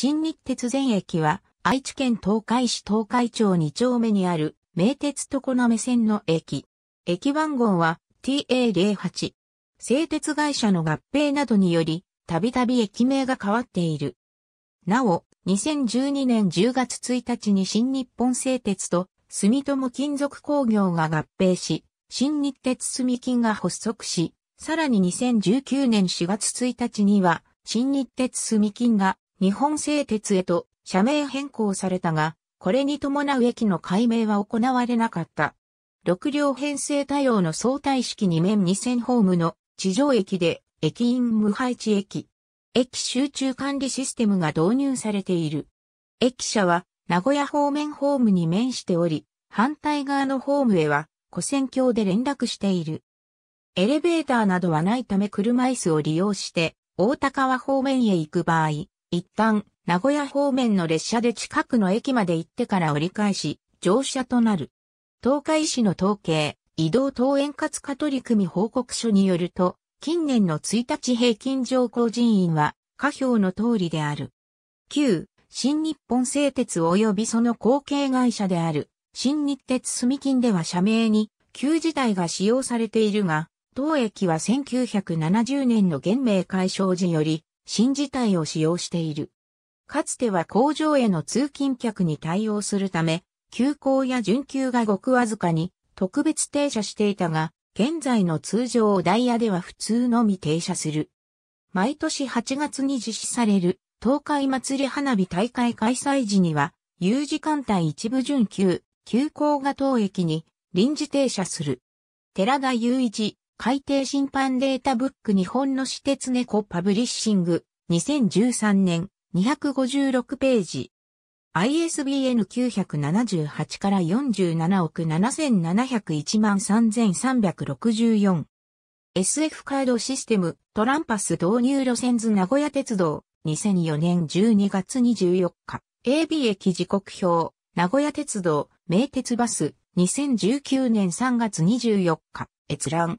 新日鉄前駅は、愛知県東海市東海町2丁目にある、名鉄常滑線の駅。駅番号は TA08。製鉄会社の合併などにより、たびたび駅名が変わっている。なお、2012年10月1日に新日本製鉄と住友金属工業が合併し、新日鉄住金が発足し、さらに2019年4月1日には、新日鉄住金が日本製鉄へと社名変更されたが、これに伴う駅の改名は行われなかった。6両編成対応の相対式2面2000ホームの地上駅で駅員無配置駅。駅集中管理システムが導入されている。駅舎は名古屋方面ホームに面しており、反対側のホームへは古線橋で連絡している。エレベーターなどはないため車椅子を利用して大高和方面へ行く場合、一旦、名古屋方面の列車で近くの駅まで行ってから折り返し、乗車となる。東海市の統計、移動等円滑化取り組み報告書によると、近年の1日平均乗降人員は、下表の通りである。旧、新日本製鉄及びその後継会社である、新日鉄住金では社名に、旧時代が使用されているが、当駅は1970年の現名解消時より、新自体を使用している。かつては工場への通勤客に対応するため、急行や準急がごくわずかに特別停車していたが、現在の通常ダイヤでは普通のみ停車する。毎年8月に実施される東海祭り花火大会開催時には、有事艦隊一部準急、急行が当駅に臨時停車する。寺田雄一、海底審判データブック日本の私鉄猫パブリッシング2013年256ページ ISBN 978から47億7701万3364 SF カードシステムトランパス導入路線図名古屋鉄道2004年12月24日 AB 駅時刻表名古屋鉄道名鉄バス2019年3月24日閲覧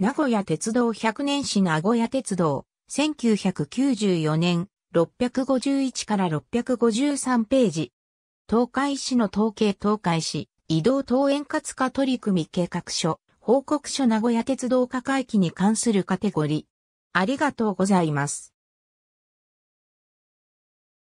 名古屋鉄道100年史名古屋鉄道、1994年、651から653ページ。東海市の統計東海市、移動等円滑化取り組み計画書、報告書名古屋鉄道課会期に関するカテゴリー。ありがとうございます。